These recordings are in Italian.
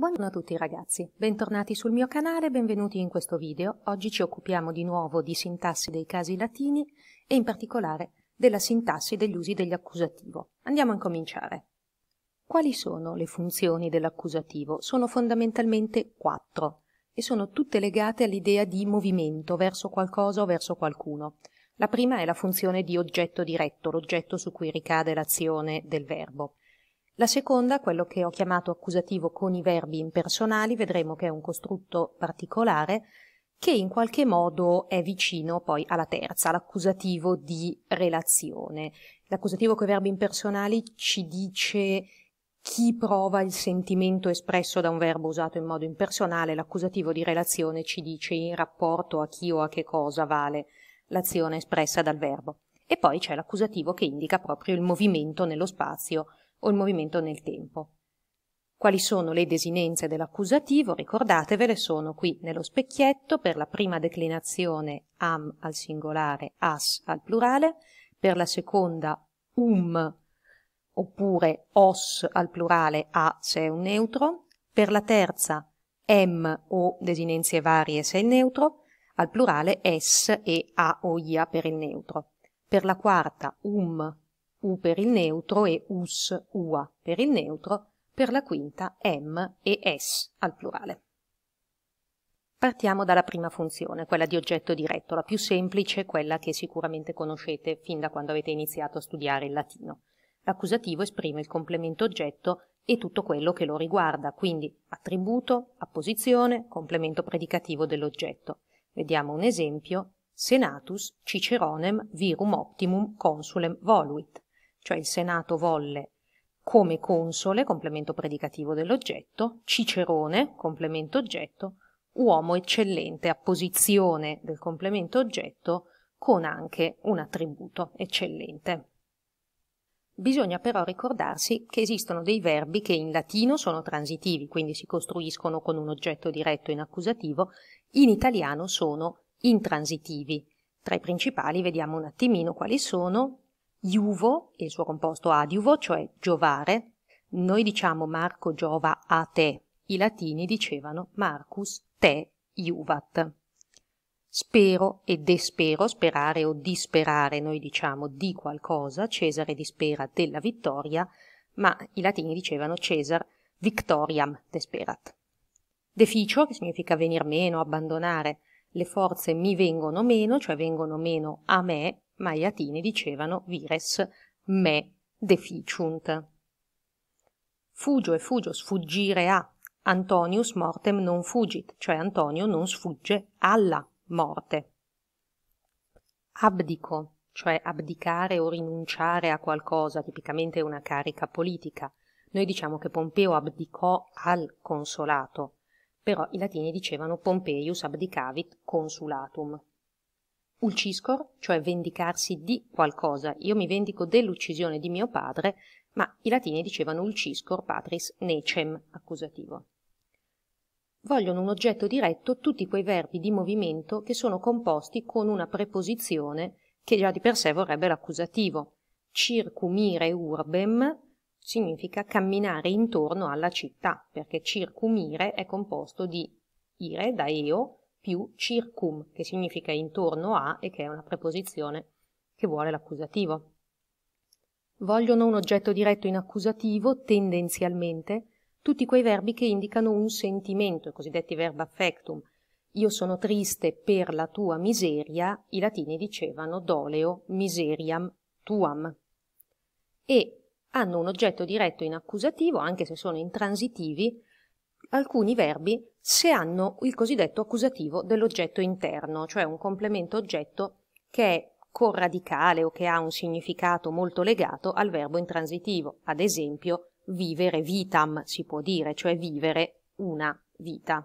Buongiorno a tutti ragazzi, bentornati sul mio canale, benvenuti in questo video. Oggi ci occupiamo di nuovo di sintassi dei casi latini e in particolare della sintassi degli usi degli dell'accusativo. Andiamo a incominciare. Quali sono le funzioni dell'accusativo? Sono fondamentalmente quattro e sono tutte legate all'idea di movimento verso qualcosa o verso qualcuno. La prima è la funzione di oggetto diretto, l'oggetto su cui ricade l'azione del verbo. La seconda, quello che ho chiamato accusativo con i verbi impersonali, vedremo che è un costrutto particolare che in qualche modo è vicino poi alla terza, l'accusativo di relazione. L'accusativo con i verbi impersonali ci dice chi prova il sentimento espresso da un verbo usato in modo impersonale, l'accusativo di relazione ci dice in rapporto a chi o a che cosa vale l'azione espressa dal verbo. E poi c'è l'accusativo che indica proprio il movimento nello spazio o il movimento nel tempo. Quali sono le desinenze dell'accusativo? Ricordatevele, sono qui nello specchietto per la prima declinazione am al singolare, as al plurale, per la seconda um oppure os al plurale a se è un neutro, per la terza m o desinenze varie se è il neutro, al plurale s e a o ia per il neutro, per la quarta um U per il neutro e us, ua per il neutro, per la quinta m e s al plurale. Partiamo dalla prima funzione, quella di oggetto diretto, la più semplice, quella che sicuramente conoscete fin da quando avete iniziato a studiare il latino. L'accusativo esprime il complemento oggetto e tutto quello che lo riguarda, quindi attributo, apposizione, complemento predicativo dell'oggetto. Vediamo un esempio. Senatus Ciceronem virum optimum consulem voluit cioè il Senato volle come console, complemento predicativo dell'oggetto, cicerone, complemento oggetto, uomo eccellente, apposizione del complemento oggetto con anche un attributo eccellente. Bisogna però ricordarsi che esistono dei verbi che in latino sono transitivi, quindi si costruiscono con un oggetto diretto in accusativo, in italiano sono intransitivi. Tra i principali vediamo un attimino quali sono Iuvo e il suo composto adiuvo, cioè giovare, noi diciamo Marco giova a te, i latini dicevano Marcus te iuvat. Spero e despero, sperare o disperare, noi diciamo di qualcosa, Cesare dispera della vittoria, ma i latini dicevano Cesar victoriam desperat. Deficio, che significa venir meno, abbandonare, le forze mi vengono meno, cioè vengono meno a me, ma i latini dicevano vires me deficiunt. Fugio e fugio, sfuggire a, Antonius mortem non fugit, cioè Antonio non sfugge alla morte. Abdico, cioè abdicare o rinunciare a qualcosa, tipicamente una carica politica. Noi diciamo che Pompeo abdicò al consolato, però i latini dicevano Pompeius abdicavit consulatum. Ulciscor, cioè vendicarsi di qualcosa. Io mi vendico dell'uccisione di mio padre, ma i latini dicevano ulciscor patris necem, accusativo. Vogliono un oggetto diretto tutti quei verbi di movimento che sono composti con una preposizione che già di per sé vorrebbe l'accusativo. Circumire urbem significa camminare intorno alla città, perché circumire è composto di ire da eo più circum, che significa intorno a e che è una preposizione che vuole l'accusativo. Vogliono un oggetto diretto in accusativo tendenzialmente tutti quei verbi che indicano un sentimento, i cosiddetti verba affectum. Io sono triste per la tua miseria, i latini dicevano doleo miseriam tuam. E hanno un oggetto diretto in accusativo, anche se sono intransitivi, alcuni verbi se hanno il cosiddetto accusativo dell'oggetto interno, cioè un complemento oggetto che è corradicale o che ha un significato molto legato al verbo intransitivo. Ad esempio, vivere vitam si può dire, cioè vivere una vita.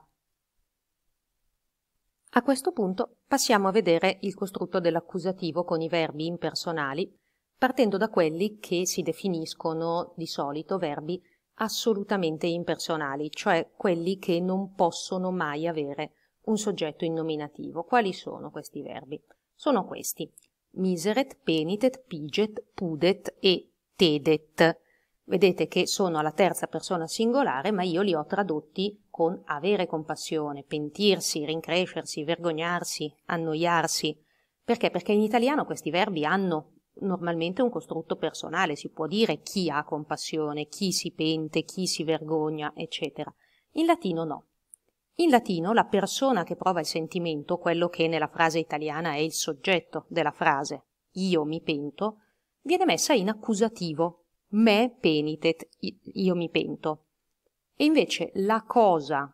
A questo punto passiamo a vedere il costrutto dell'accusativo con i verbi impersonali, partendo da quelli che si definiscono di solito verbi assolutamente impersonali, cioè quelli che non possono mai avere un soggetto innominativo. Quali sono questi verbi? Sono questi: miseret, penitet, piget, pudet e tedet. Vedete che sono alla terza persona singolare, ma io li ho tradotti con avere compassione, pentirsi, rincrescersi, vergognarsi, annoiarsi. Perché? Perché in italiano questi verbi hanno normalmente un costrutto personale, si può dire chi ha compassione, chi si pente, chi si vergogna, eccetera. In latino no. In latino la persona che prova il sentimento, quello che nella frase italiana è il soggetto della frase, io mi pento, viene messa in accusativo, me penitet, io mi pento. E invece la cosa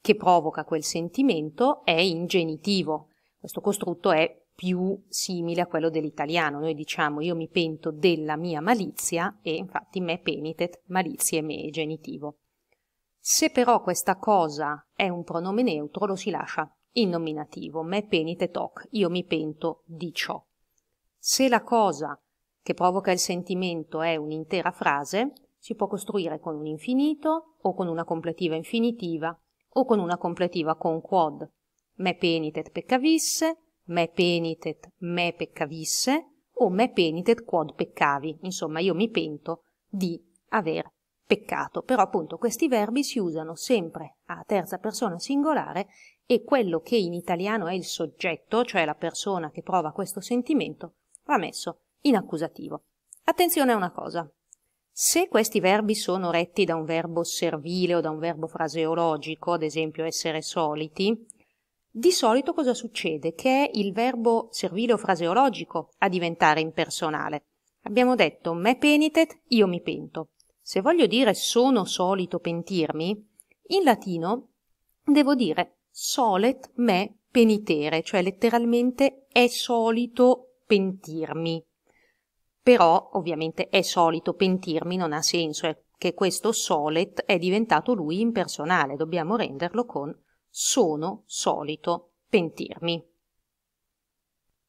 che provoca quel sentimento è in genitivo. Questo costrutto è più simile a quello dell'italiano. Noi diciamo io mi pento della mia malizia e infatti me penitet malizie me genitivo. Se però questa cosa è un pronome neutro lo si lascia in nominativo, me penitet hoc, io mi pento di ciò. Se la cosa che provoca il sentimento è un'intera frase, si può costruire con un infinito o con una completiva infinitiva o con una completiva con quod. Me penitet peccavisse, me penitet, me peccavisse, o me penitet quod peccavi, insomma io mi pento di aver peccato, però appunto questi verbi si usano sempre a terza persona singolare e quello che in italiano è il soggetto, cioè la persona che prova questo sentimento, va messo in accusativo. Attenzione a una cosa. Se questi verbi sono retti da un verbo servile o da un verbo fraseologico, ad esempio essere soliti, di solito cosa succede? Che è il verbo servile o fraseologico a diventare impersonale. Abbiamo detto me penitet, io mi pento. Se voglio dire sono solito pentirmi, in latino devo dire solet me penitere, cioè letteralmente è solito pentirmi. Però ovviamente è solito pentirmi non ha senso, è che questo solet è diventato lui impersonale, dobbiamo renderlo con sono solito pentirmi.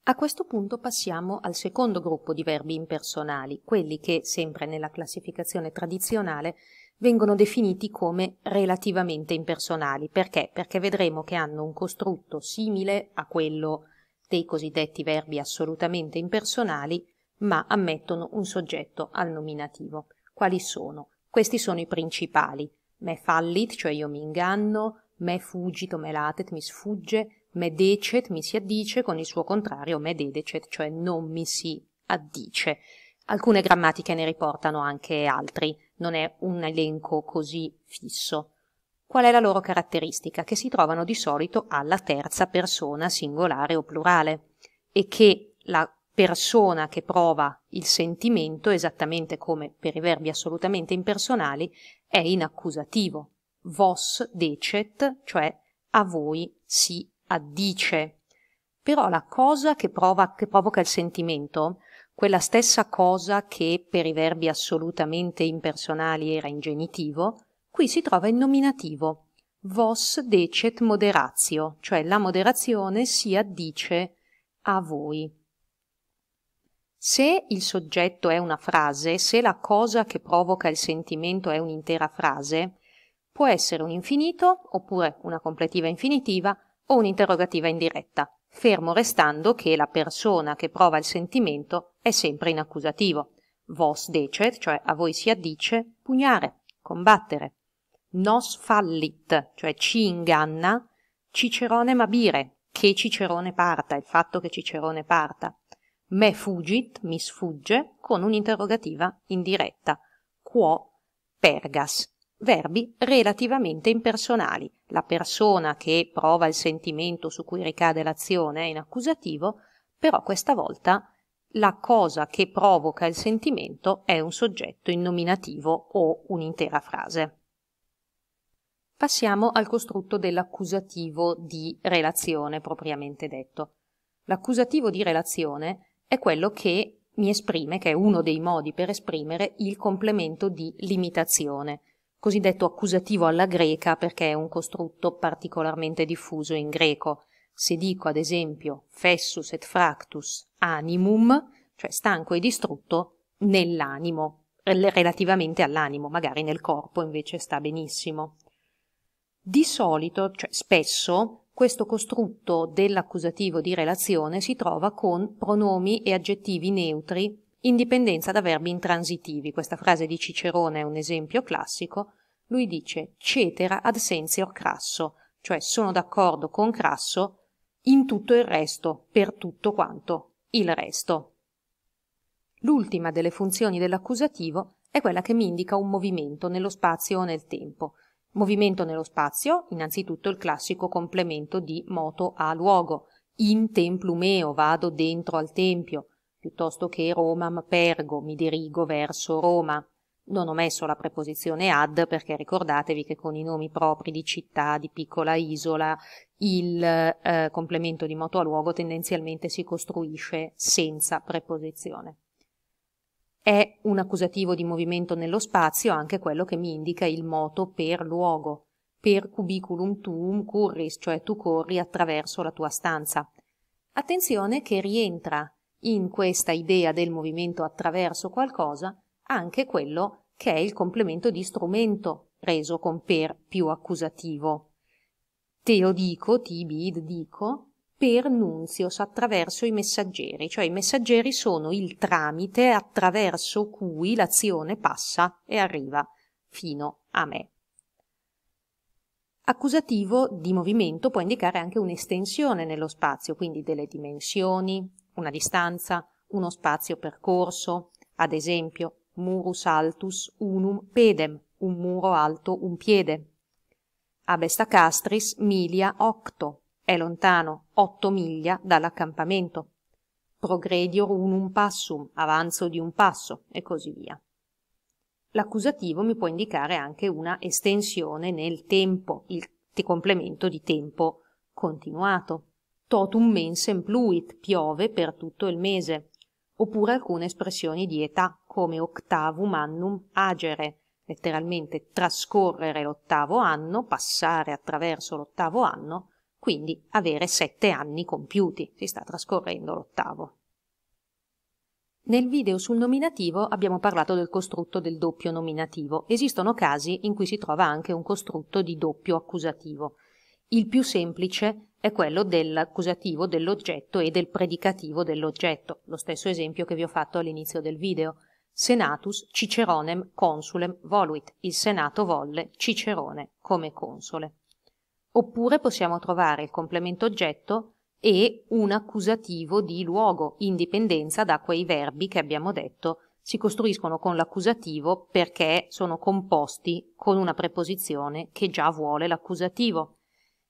A questo punto passiamo al secondo gruppo di verbi impersonali, quelli che, sempre nella classificazione tradizionale, vengono definiti come relativamente impersonali. Perché? Perché vedremo che hanno un costrutto simile a quello dei cosiddetti verbi assolutamente impersonali, ma ammettono un soggetto al nominativo. Quali sono? Questi sono i principali. Me fallit, cioè io mi inganno, me fugit o me latet, mi sfugge, me decet, mi si addice, con il suo contrario me dedecet, cioè non mi si addice. Alcune grammatiche ne riportano anche altri, non è un elenco così fisso. Qual è la loro caratteristica? Che si trovano di solito alla terza persona singolare o plurale e che la persona che prova il sentimento, esattamente come per i verbi assolutamente impersonali, è in accusativo vos decet, cioè a voi si addice. Però la cosa che, prova, che provoca il sentimento, quella stessa cosa che per i verbi assolutamente impersonali era in genitivo, qui si trova in nominativo. Vos decet moderatio, cioè la moderazione si addice a voi. Se il soggetto è una frase, se la cosa che provoca il sentimento è un'intera frase, può essere un infinito, oppure una completiva infinitiva, o un'interrogativa indiretta, fermo restando che la persona che prova il sentimento è sempre in accusativo. Vos decet, cioè a voi si addice, pugnare, combattere. Nos fallit, cioè ci inganna, Cicerone mabire, che Cicerone parta, il fatto che Cicerone parta. Me fugit, mi sfugge, con un'interrogativa indiretta. Quo pergas, verbi relativamente impersonali. La persona che prova il sentimento su cui ricade l'azione è in accusativo, però questa volta la cosa che provoca il sentimento è un soggetto in nominativo o un'intera frase. Passiamo al costrutto dell'accusativo di relazione propriamente detto. L'accusativo di relazione è quello che mi esprime, che è uno dei modi per esprimere il complemento di limitazione, cosiddetto accusativo alla greca perché è un costrutto particolarmente diffuso in greco. Se dico ad esempio fessus et fractus animum, cioè stanco e distrutto nell'animo, relativamente all'animo, magari nel corpo invece sta benissimo. Di solito, cioè spesso, questo costrutto dell'accusativo di relazione si trova con pronomi e aggettivi neutri indipendenza da verbi intransitivi. Questa frase di Cicerone è un esempio classico. Lui dice cetera ad sensior crasso, cioè sono d'accordo con Crasso in tutto il resto, per tutto quanto il resto. L'ultima delle funzioni dell'accusativo è quella che mi indica un movimento nello spazio o nel tempo. Movimento nello spazio, innanzitutto il classico complemento di moto a luogo. In templumeo vado dentro al tempio piuttosto che Roma pergo, mi dirigo verso Roma. Non ho messo la preposizione ad perché ricordatevi che con i nomi propri di città, di piccola isola, il eh, complemento di moto a luogo tendenzialmente si costruisce senza preposizione. È un accusativo di movimento nello spazio anche quello che mi indica il moto per luogo, per cubiculum tuum curris, cioè tu corri attraverso la tua stanza. Attenzione che rientra in questa idea del movimento attraverso qualcosa anche quello che è il complemento di strumento reso con per più accusativo. Teo dico, ti bid dico, per nunzios attraverso i messaggeri, cioè i messaggeri sono il tramite attraverso cui l'azione passa e arriva fino a me. Accusativo di movimento può indicare anche un'estensione nello spazio, quindi delle dimensioni, una distanza, uno spazio percorso, ad esempio murus altus unum pedem, un muro alto un piede. Ab est castris milia octo, è lontano otto miglia dall'accampamento. Progredior unum passum, avanzo di un passo, e così via. L'accusativo mi può indicare anche una estensione nel tempo, il complemento di tempo continuato totum mensem pluit, piove per tutto il mese, oppure alcune espressioni di età come octavum annum agere, letteralmente trascorrere l'ottavo anno, passare attraverso l'ottavo anno, quindi avere sette anni compiuti, si sta trascorrendo l'ottavo. Nel video sul nominativo abbiamo parlato del costrutto del doppio nominativo. Esistono casi in cui si trova anche un costrutto di doppio accusativo. Il più semplice è quello dell'accusativo dell'oggetto e del predicativo dell'oggetto, lo stesso esempio che vi ho fatto all'inizio del video. Senatus Ciceronem consulem voluit, il Senato volle Cicerone come console. Oppure possiamo trovare il complemento oggetto e un accusativo di luogo, in dipendenza da quei verbi che abbiamo detto si costruiscono con l'accusativo perché sono composti con una preposizione che già vuole l'accusativo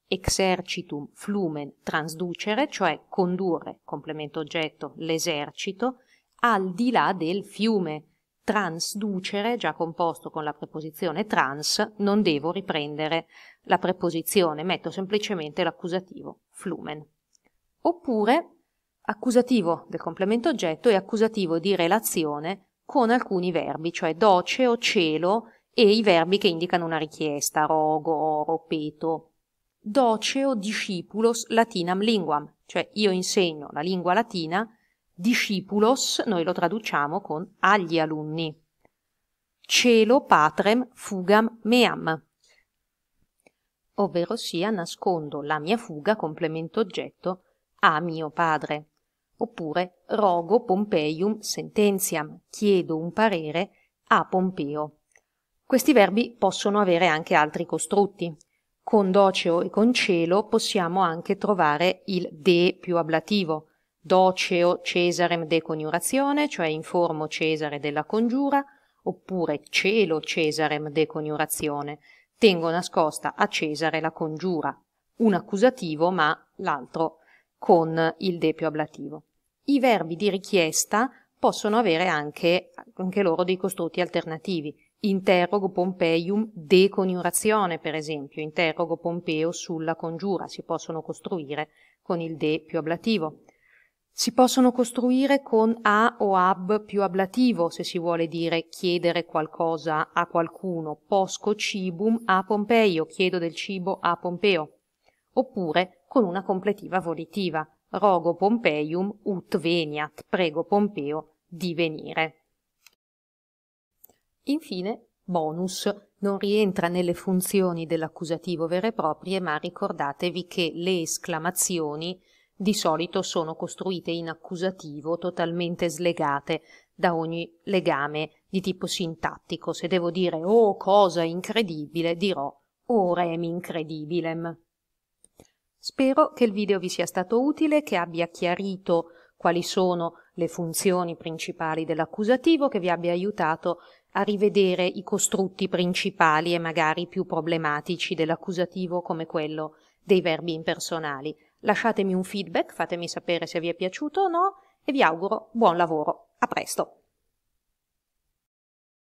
exercitum flumen transducere, cioè condurre, complemento oggetto, l'esercito, al di là del fiume. Transducere, già composto con la preposizione trans, non devo riprendere la preposizione, metto semplicemente l'accusativo flumen. Oppure accusativo del complemento oggetto e accusativo di relazione con alcuni verbi, cioè doce o cielo e i verbi che indicano una richiesta, rogo, oro, peto doceo discipulos latinam linguam, cioè io insegno la lingua latina, discipulos noi lo traduciamo con agli alunni. Celo patrem fugam meam, ovvero sia nascondo la mia fuga complemento oggetto a mio padre. Oppure rogo Pompeium sententiam, chiedo un parere a Pompeo. Questi verbi possono avere anche altri costrutti. Con doceo e con cielo possiamo anche trovare il de più ablativo, doceo Cesarem de coniurazione, cioè informo Cesare della congiura, oppure cielo Cesarem de coniurazione, tengo nascosta a Cesare la congiura, un accusativo ma l'altro con il de più ablativo. I verbi di richiesta possono avere anche, anche loro dei costrutti alternativi. Interrogo Pompeium de coniurazione, per esempio, interrogo Pompeo sulla congiura, si possono costruire con il de più ablativo. Si possono costruire con a o ab più ablativo, se si vuole dire chiedere qualcosa a qualcuno, posco cibum a Pompeio, chiedo del cibo a Pompeo, oppure con una completiva volitiva, rogo Pompeium ut veniat, prego Pompeo di venire. Infine, bonus, non rientra nelle funzioni dell'accusativo vere e proprie, ma ricordatevi che le esclamazioni di solito sono costruite in accusativo totalmente slegate da ogni legame di tipo sintattico. Se devo dire oh cosa incredibile, dirò oh rem incredibilem. Spero che il video vi sia stato utile, che abbia chiarito quali sono le funzioni principali dell'accusativo, che vi abbia aiutato a rivedere i costrutti principali e magari più problematici dell'accusativo come quello dei verbi impersonali. Lasciatemi un feedback, fatemi sapere se vi è piaciuto o no e vi auguro buon lavoro. A presto!